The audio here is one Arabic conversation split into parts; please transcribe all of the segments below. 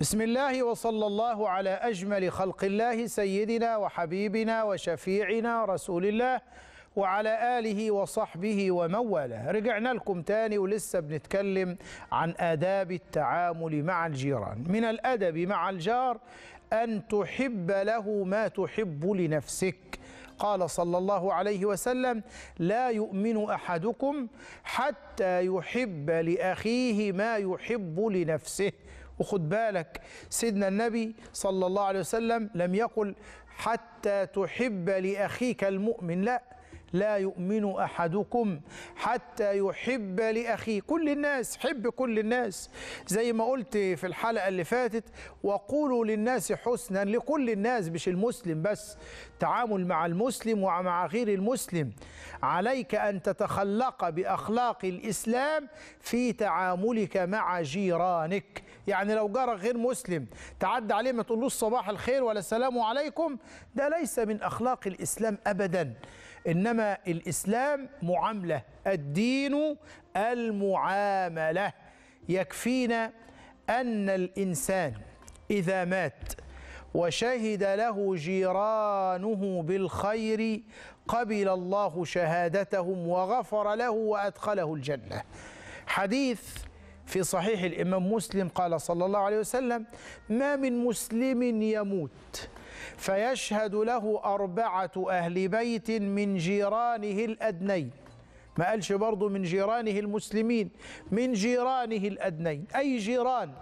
بسم الله وصلى الله على أجمل خلق الله سيدنا وحبيبنا وشفيعنا رسول الله وعلى آله وصحبه ومن والاه رجعنا لكم تاني ولسه بنتكلم عن آداب التعامل مع الجيران من الأدب مع الجار أن تحب له ما تحب لنفسك قال صلى الله عليه وسلم لا يؤمن أحدكم حتى يحب لأخيه ما يحب لنفسه وخد بالك سيدنا النبي صلى الله عليه وسلم لم يقل حتى تحب لأخيك المؤمن لا لا يؤمن احدكم حتى يحب لاخيه كل الناس حب كل الناس زي ما قلت في الحلقه اللي فاتت وقولوا للناس حسنا لكل الناس مش المسلم بس تعامل مع المسلم ومع غير المسلم عليك ان تتخلق باخلاق الاسلام في تعاملك مع جيرانك يعني لو جارك غير مسلم تعدى عليه ما تقولوش صباح الخير ولا السلام عليكم ده ليس من اخلاق الاسلام ابدا انما إنما الإسلام معاملة الدين المعاملة يكفينا أن الإنسان إذا مات وشهد له جيرانه بالخير قبل الله شهادتهم وغفر له وأدخله الجنة حديث في صحيح الإمام مسلم قال صلى الله عليه وسلم ما من مسلم يموت فيشهد له أربعة أهل بيت من جيرانه الأدنين ما قالش برضه من جيرانه المسلمين من جيرانه الأدنين أي جيران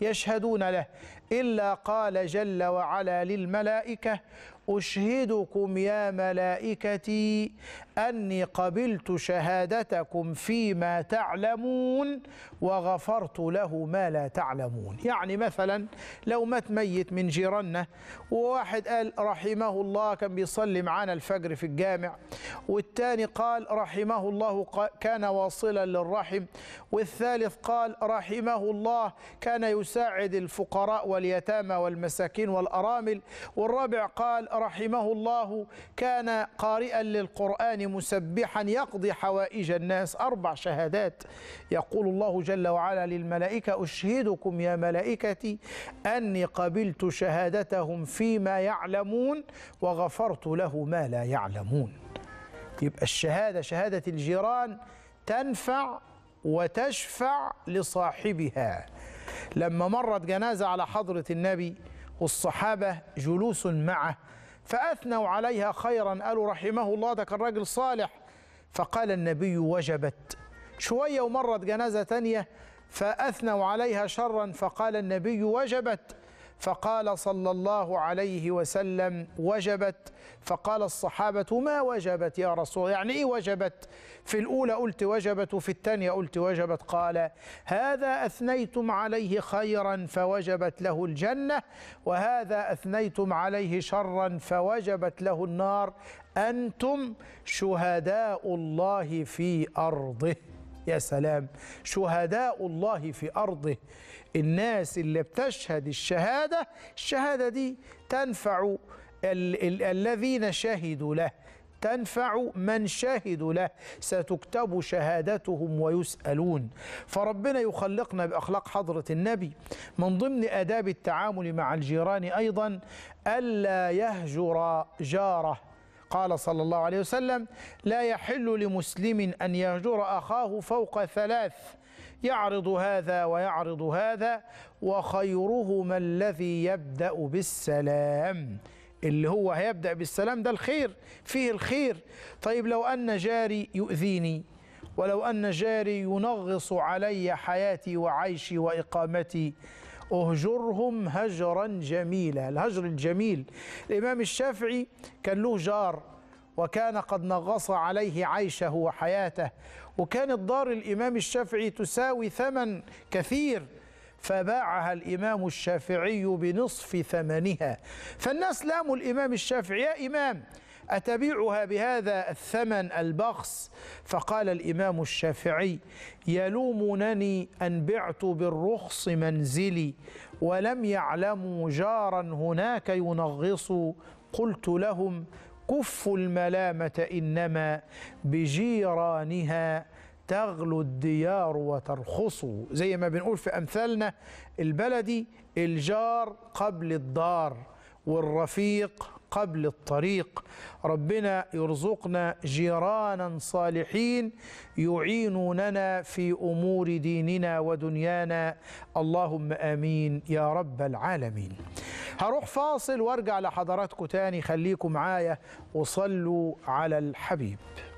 يشهدون له إلا قال جل وعلا للملائكة أشهدكم يا ملائكتي أني قبلت شهادتكم فيما تعلمون وغفرت له ما لا تعلمون يعني مثلا لو مات ميت من جيراننا وواحد قال رحمه الله كان بيصلي معانا الفجر في الجامع والثاني قال رحمه الله كان واصلا للرحم والثالث قال رحمه الله كان يساعد الفقراء واليتامى والمساكين والأرامل والرابع قال رحمه الله كان قارئا للقرآن مسبحا يقضي حوائج الناس أربع شهادات يقول الله جل وعلا للملائكة أشهدكم يا ملائكتي أني قبلت شهادتهم فيما يعلمون وغفرت له ما لا يعلمون يبقى الشهادة شهادة الجيران تنفع وتشفع لصاحبها لما مرت جنازة على حضرة النبي والصحابة جلوس معه فأثنوا عليها خيرا قالوا رحمه الله ده كان راجل صالح فقال النبي وجبت شوية ومرت جنازة تانية فأثنوا عليها شرا فقال النبي وجبت فقال صلى الله عليه وسلم وجبت فقال الصحابة ما وجبت يا رسول يعني إيه وجبت في الأولى قلت وجبت وفي الثانية قلت وجبت قال هذا أثنيتم عليه خيرا فوجبت له الجنة وهذا أثنيتم عليه شرا فوجبت له النار أنتم شهداء الله في أرضه يا سلام شهداء الله في أرضه الناس اللي بتشهد الشهادة الشهادة دي تنفع ال ال الذين شهدوا له تنفع من شهدوا له ستكتب شهادتهم ويسألون فربنا يخلقنا بأخلاق حضرة النبي من ضمن آداب التعامل مع الجيران أيضا ألا يهجر جاره قال صلى الله عليه وسلم لا يحل لمسلم أن يهجر أخاه فوق ثلاث يعرض هذا ويعرض هذا وخيرهما الذي يبدأ بالسلام اللي هو هيبدأ بالسلام ده الخير فيه الخير طيب لو أن جاري يؤذيني ولو أن جاري ينغص علي حياتي وعيشي وإقامتي اهجرهم هجرا جميلا الهجر الجميل الإمام الشافعي كان له جار وكان قد نغص عليه عيشه وحياته وكانت دار الإمام الشافعي تساوي ثمن كثير فباعها الإمام الشافعي بنصف ثمنها فالناس لاموا الإمام الشافعي يا إمام أتبيعها بهذا الثمن البخس فقال الإمام الشافعي يلومونني أن بعت بالرخص منزلي ولم يعلموا جارا هناك ينغص قلت لهم كفوا الملامة إنما بجيرانها تغلو الديار وترخص زي ما بنقول في أمثالنا البلدي الجار قبل الدار والرفيق قبل الطريق ربنا يرزقنا جيرانا صالحين يعينوننا في أمور ديننا ودنيانا اللهم آمين يا رب العالمين هروح فاصل وارجع لحضراتكم تاني خليكم معايا وصلوا على الحبيب